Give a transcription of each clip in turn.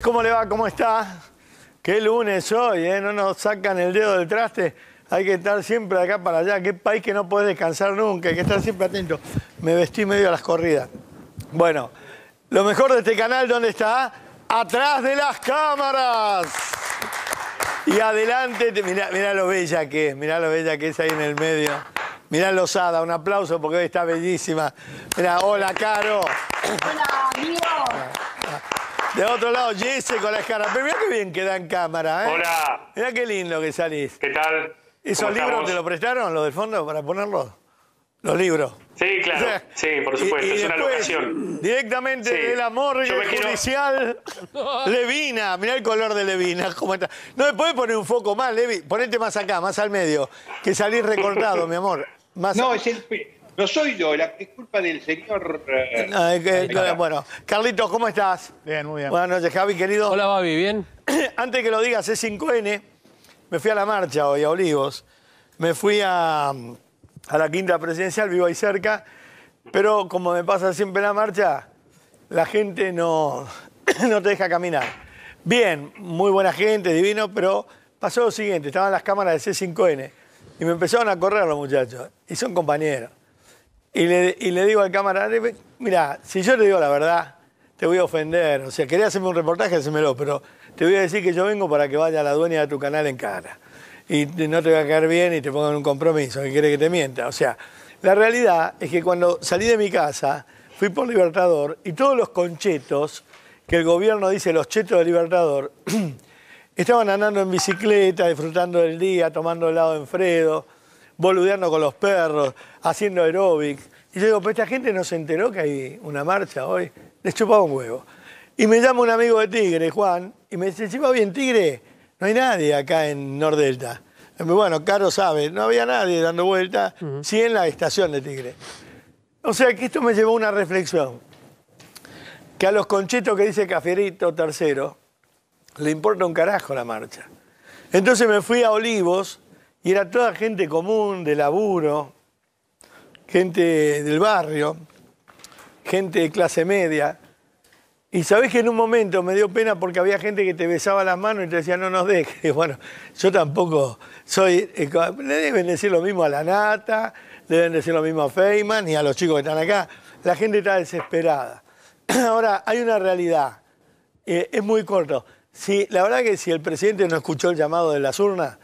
¿Cómo le va? ¿Cómo está? Qué lunes hoy, ¿eh? No nos sacan el dedo del traste. Hay que estar siempre de acá para allá. Qué país que no puede descansar nunca. Hay que estar siempre atento. Me vestí medio a las corridas. Bueno, lo mejor de este canal, ¿dónde está? Atrás de las cámaras. Y adelante, mirá, mirá lo bella que es, mirá lo bella que es ahí en el medio. Mirá Lozada, un aplauso porque hoy está bellísima. Mirá, hola, Caro. De otro lado, Jesse con la Pero Mira qué bien queda en cámara, ¿eh? Hola. Mira qué lindo que salís. ¿Qué tal? ¿Esos libros te lo prestaron, los del fondo, para ponerlos? Los libros. Sí, claro. sí, por supuesto. es una locación. Directamente el amor la el judicial. Levina. Mirá el color de Levina. ¿Cómo está? No me puedes poner un foco más, Levi. Ponete más acá, más al medio. Que salís recortado, mi amor. Más no, es el. No soy yo, la, disculpa del señor... Eh, eh, bueno, Carlitos, ¿cómo estás? Bien, muy bien. Buenas noches, Javi, querido. Hola, Babi, ¿bien? Antes que lo digas, C5N, me fui a la marcha hoy a Olivos, me fui a, la quinta presidencial, vivo ahí cerca, pero como me pasa siempre en la marcha, la gente no, no te deja caminar. Bien, muy buena gente, divino, pero pasó lo siguiente, estaban las cámaras de C5N y me empezaron a correr los muchachos, y son compañeros. Y le, digo al cámara, mira, si yo le digo la verdad, te voy a ofender. O sea, quería hacerme un reportaje, hacémelo, pero te voy a decir que yo vengo para que vaya la dueña de tu canal en cara. Y no te va a caer bien y te pongan un compromiso, que quiere que te mienta. O sea, la realidad es que cuando salí de mi casa, fui por Libertador y todos los conchetos, que el gobierno dice los chetos de Libertador, estaban andando en bicicleta, disfrutando del día, tomando helado en Fredo boludeando con los perros, haciendo aeróbic. Y yo digo, pero esta gente no se enteró que hay una marcha hoy. Les chupaba un huevo. Y me llama un amigo de Tigre, Juan, y me dice, si va bien Tigre, no hay nadie acá en Nordelta. Bueno, Caro sabe, no había nadie dando vuelta, si sí en la estación de Tigre. O sea que esto me llevó a una reflexión. Que a los conchetos que dice Cafierito tercero, le importa un carajo la marcha. Entonces me fui a Olivos, y era toda gente común, de laburo, gente del barrio, gente de clase media. Y sabés que en un momento me dio pena porque había gente que te besaba las manos y te decía, no nos dejes. Bueno, yo tampoco soy... Eh, le deben decir lo mismo a la nata, le deben decir lo mismo a Feynman y a los chicos que están acá. La gente está desesperada. Ahora, hay una realidad. Eh, es muy corto. la verdad que si el presidente no escuchó el llamado de las urnas,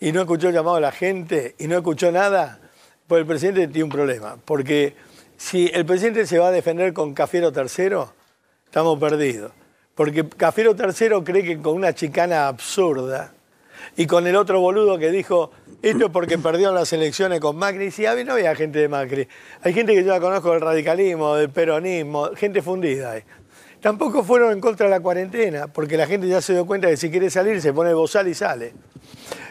y no escuchó el llamado a la gente y no escuchó nada, pues el presidente tiene un problema. Porque si el presidente se va a defender con Cafiero III, estamos perdidos. Porque Cafiero III cree que con una chicana absurda y con el otro boludo que dijo, esto es porque perdieron las elecciones con Macri, mí ah, no había gente de Macri. Hay gente que yo la conozco del radicalismo, del peronismo, gente fundida ahí. Tampoco fueron en contra de la cuarentena, porque la gente ya se dio cuenta que si quiere salir se pone bozal y sale.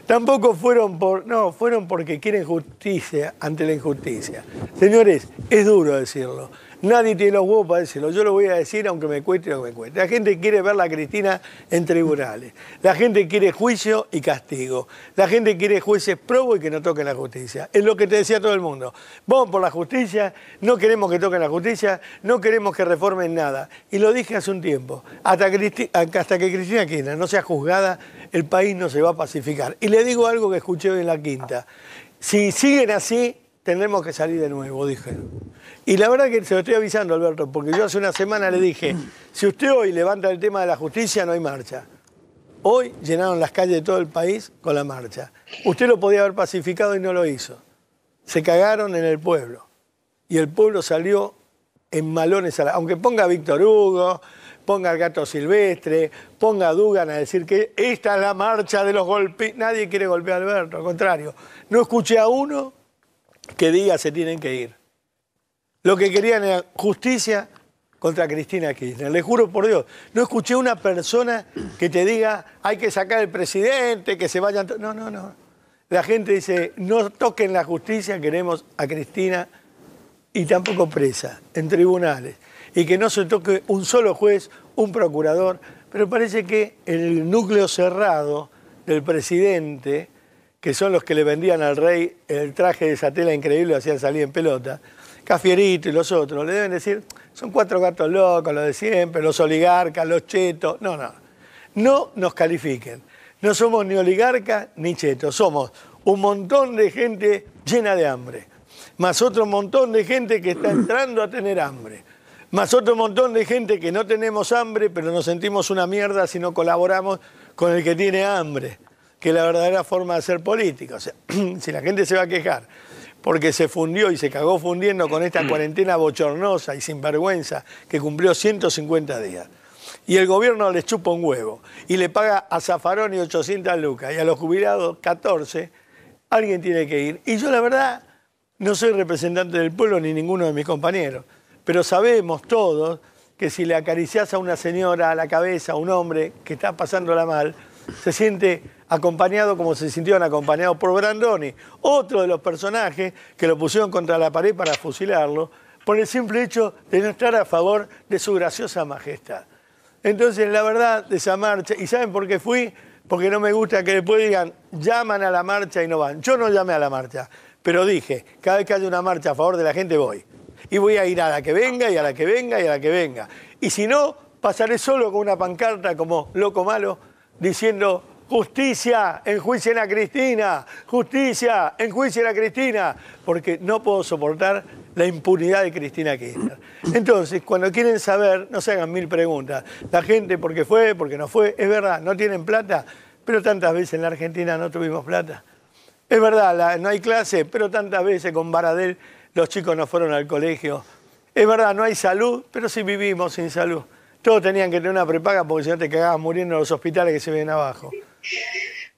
Tampoco fueron por. No, fueron porque quieren justicia ante la injusticia. Señores, es duro decirlo. Nadie tiene los huevos para decirlo. Yo lo voy a decir aunque me cueste lo me cueste. La gente quiere ver a Cristina en tribunales. La gente quiere juicio y castigo. La gente quiere jueces probos y que no toquen la justicia. Es lo que te decía todo el mundo. Vamos por la justicia, no queremos que toquen la justicia, no queremos que reformen nada. Y lo dije hace un tiempo. Hasta, hasta que Cristina Kirchner no sea juzgada el país no se va a pacificar. Y le digo algo que escuché hoy en la quinta. Si siguen así, tendremos que salir de nuevo, dije... Y la verdad que se lo estoy avisando, Alberto, porque yo hace una semana le dije, si usted hoy levanta el tema de la justicia, no hay marcha. Hoy llenaron las calles de todo el país con la marcha. Usted lo podía haber pacificado y no lo hizo. Se cagaron en el pueblo. Y el pueblo salió en malones a la... Aunque ponga a Víctor Hugo, ponga al gato silvestre, ponga a Dugan a decir que esta es la marcha de los golpes. Nadie quiere golpear a Alberto, al contrario. No escuché a uno que diga se tienen que ir. Lo que querían era justicia contra Cristina Kirchner. Le juro por Dios, no escuché una persona que te diga hay que sacar al presidente, que se vayan. No, no, no. La gente dice no toquen la justicia, queremos a Cristina y tampoco presa en tribunales y que no se toque un solo juez, un procurador, pero parece que el núcleo cerrado del presidente, que son los que le vendían al rey el traje de esa tela increíble hacían salir en pelota, Cafierito y los otros, le deben decir, son cuatro gatos locos, los de siempre, los oligarcas, los chetos, no, no, no nos califiquen. No somos ni oligarcas ni chetos, somos un montón de gente llena de hambre, más otro montón de gente que está entrando a tener hambre, más otro montón de gente que no tenemos hambre, pero nos sentimos una mierda si no colaboramos con el que tiene hambre, que es la verdadera forma de ser político. O sea, si la gente se va a quejar porque se fundió y se cagó fundiendo con esta cuarentena bochornosa y sinvergüenza que cumplió 150 días. Y el gobierno les chupa un huevo y le paga a Zafaroni 800 lucas y a los jubilados 14, alguien tiene que ir. Y yo la verdad no soy representante del pueblo ni ninguno de mis compañeros. Pero sabemos todos que si le acaricias a una señora a la cabeza, a un hombre que está pasándola mal, se siente acompañado como se sintieron acompañados por Brandoni, otro de los personajes que lo pusieron contra la pared para fusilarlo, por el simple hecho de no estar a favor de su graciosa majestad. Entonces, la verdad, de esa marcha, ¿y saben por qué fui? Porque no me gusta que después digan, llaman a la marcha y no van. Yo no llamé a la marcha, pero dije, cada vez que haya una marcha a favor de la gente, voy y voy a ir a la que venga y a la que venga y a la que venga. Y si no, pasaré solo con una pancarta como loco malo diciendo justicia, enjuicien a Cristina, justicia, enjuicien a Cristina, porque no puedo soportar la impunidad de Cristina Kirchner. Entonces, cuando quieren saber, no se hagan mil preguntas. La gente, porque fue, porque no fue, es verdad, no tienen plata, pero tantas veces en la Argentina no tuvimos plata. Es verdad, no hay clase, pero tantas veces con Baradel los chicos no fueron al colegio. Es verdad, no hay salud, pero sí vivimos sin salud. Todos tenían que tener una prepaga porque si no te cagabas muriendo en los hospitales que se ven abajo.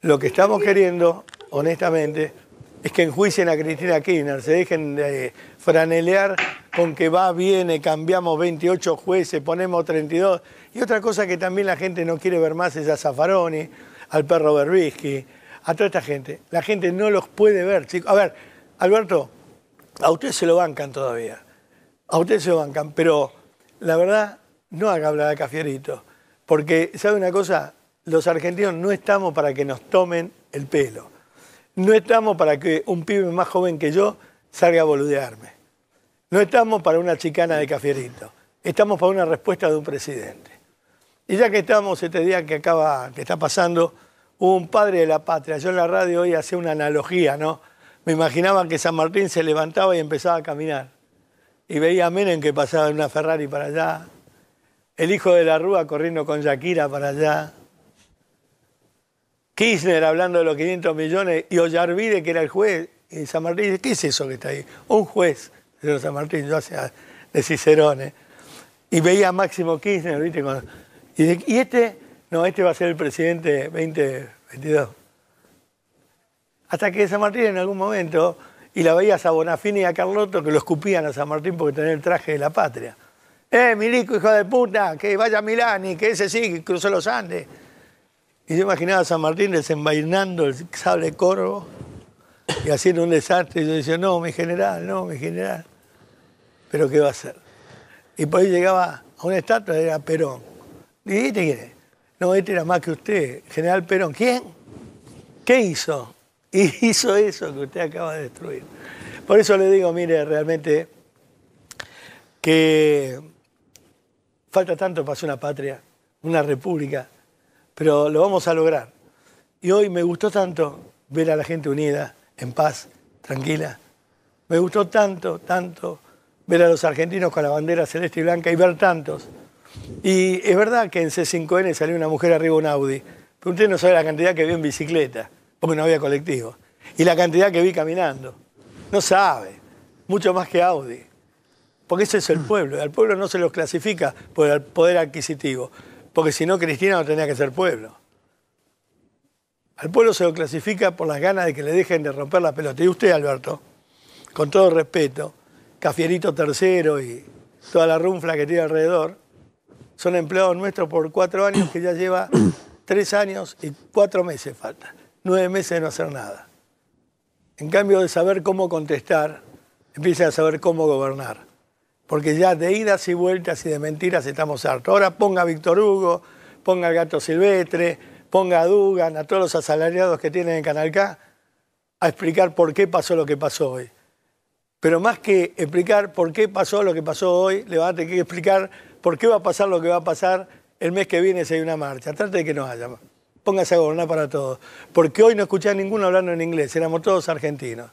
Lo que estamos queriendo, honestamente, es que enjuicien a Cristina Kirchner, se dejen de franelear con que va, viene, cambiamos 28 jueces, ponemos 32. Y otra cosa que también la gente no quiere ver más es a Zaffaroni, al perro Berbisky, a toda esta gente. La gente no los puede ver, chicos. A ver, Alberto, a ustedes se lo bancan todavía. A ustedes se lo bancan. Pero la verdad, no haga hablar a Cafierito. Porque, ¿sabe una cosa? Los argentinos no estamos para que nos tomen el pelo. No estamos para que un pibe más joven que yo salga a boludearme. No estamos para una chicana de Cafierito. Estamos para una respuesta de un presidente. Y ya que estamos este día que acaba, que está pasando, hubo un padre de la patria. Yo en la radio hoy hacía una analogía, ¿no? me imaginaba que San Martín se levantaba y empezaba a caminar. Y veía a Menem que pasaba en una Ferrari para allá, el hijo de la Rúa corriendo con Shakira para allá, Kirchner hablando de los 500 millones y Ollarvide, que era el juez, y San Martín dice, ¿qué es eso que está ahí? Un juez, de San Martín, yo hacía de Cicerone. Y veía a Máximo Kirchner, ¿viste? y ¿y este? No, este va a ser el presidente 2022 hasta que San Martín en algún momento, y la veía a Bonafini y a Carlotto que lo escupían a San Martín porque tenía el traje de la patria. ¡Eh, Milico, hijo de puta! Que vaya a Milán y que ese sí, que cruzó los Andes. Y yo imaginaba a San Martín desenvainando el sable corvo y haciendo un desastre. Y yo decía, no, mi general, no, mi general. Pero ¿qué va a hacer? Y por ahí llegaba a una estatua y era Perón. ¿Y este quién No, este era más que usted, general Perón. ¿Quién? ¿Qué hizo? y hizo eso que usted acaba de destruir. Por eso le digo, mire, realmente que falta tanto para ser una patria, una república, pero lo vamos a lograr. Y hoy me gustó tanto ver a la gente unida, en paz, tranquila. Me gustó tanto, tanto ver a los argentinos con la bandera celeste y blanca y ver tantos. Y es verdad que en C5N salió una mujer arriba de un Audi, pero usted no sabe la cantidad que vio en bicicleta porque no había colectivo. Y la cantidad que vi caminando. No sabe, mucho más que Audi. Porque ese es el mm. pueblo, y al pueblo no se los clasifica por el poder adquisitivo, porque si no Cristina no tenía que ser pueblo. Al pueblo se lo clasifica por las ganas de que le dejen de romper la pelota. Y usted, Alberto, con todo respeto, Cafierito III y toda la runfla que tiene alrededor, son empleados nuestros por cuatro años que ya lleva tres años y cuatro meses falta nueve meses de no hacer nada. En cambio de saber cómo contestar, empieza a saber cómo gobernar. Porque ya de idas y vueltas y de mentiras estamos hartos. Ahora ponga a Víctor Hugo, ponga al gato silvestre, ponga a Dugan, a todos los asalariados que tienen en Canal K, a explicar por qué pasó lo que pasó hoy. Pero más que explicar por qué pasó lo que pasó hoy, le va a tener que explicar por qué va a pasar lo que va a pasar el mes que viene si hay una marcha. Trate de que no haya póngase a gobernar para todos. Porque hoy no escuché a ninguno hablando en inglés, éramos todos argentinos.